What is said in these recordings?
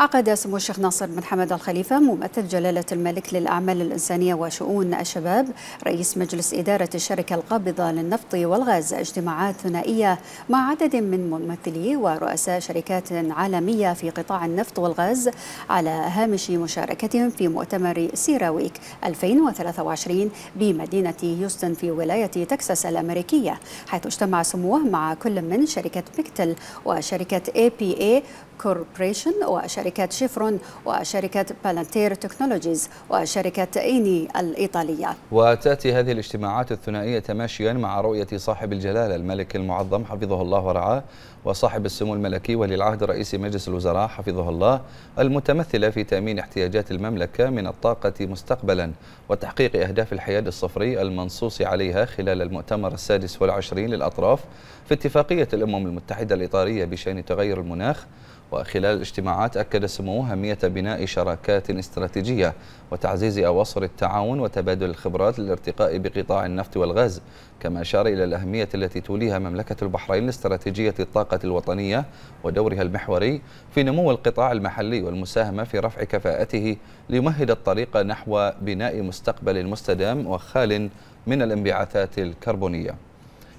عقد سمو الشيخ ناصر بن حمد الخليفة ممثل جلالة الملك للأعمال الإنسانية وشؤون الشباب رئيس مجلس إدارة الشركة القابضة للنفط والغاز اجتماعات ثنائية مع عدد من ممثلي ورؤساء شركات عالمية في قطاع النفط والغاز على هامش مشاركتهم في مؤتمر سيراويك 2023 بمدينة هيوستن في ولاية تكساس الأمريكية حيث اجتمع سموه مع كل من شركة بيكتل وشركة اي بي اي كوربريشن وشركة شركة شيفرون وشركة بالانتير تكنولوجيز وشركة إيني الإيطالية وتأتي هذه الاجتماعات الثنائية تماشيا مع رؤية صاحب الجلالة الملك المعظم حفظه الله ورعاه وصاحب السمو الملكي ولي العهد رئيس مجلس الوزراء حفظه الله المتمثلة في تأمين احتياجات المملكة من الطاقة مستقبلا وتحقيق أهداف الحياد الصفري المنصوص عليها خلال المؤتمر السادس والعشرين للأطراف في اتفاقية الأمم المتحدة الإطارية بشأن تغير المناخ وخلال الاجتماعات أكد سموه أهمية بناء شراكات استراتيجية وتعزيز أواصر التعاون وتبادل الخبرات للارتقاء بقطاع النفط والغاز كما أشار إلى الأهمية التي توليها مملكة البحرين لاستراتيجية الطاقة الوطنية ودورها المحوري في نمو القطاع المحلي والمساهمة في رفع كفاءته ليمهد الطريق نحو بناء مستقبل مستدام وخال من الانبعاثات الكربونية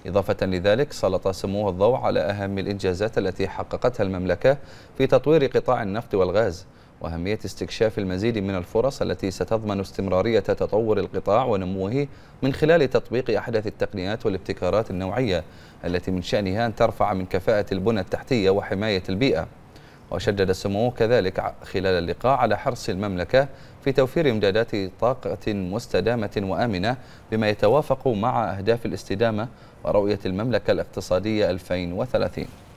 إضافة لذلك سلط سموه الضوء على أهم الإنجازات التي حققتها المملكة في تطوير قطاع النفط والغاز وأهمية استكشاف المزيد من الفرص التي ستضمن استمرارية تطور القطاع ونموه من خلال تطبيق أحدث التقنيات والابتكارات النوعية التي من شأنها أن ترفع من كفاءة البنى التحتية وحماية البيئة وشدد سموه كذلك خلال اللقاء على حرص المملكة في توفير إمدادات طاقة مستدامة وآمنة بما يتوافق مع أهداف الاستدامة ورؤية المملكة الاقتصادية 2030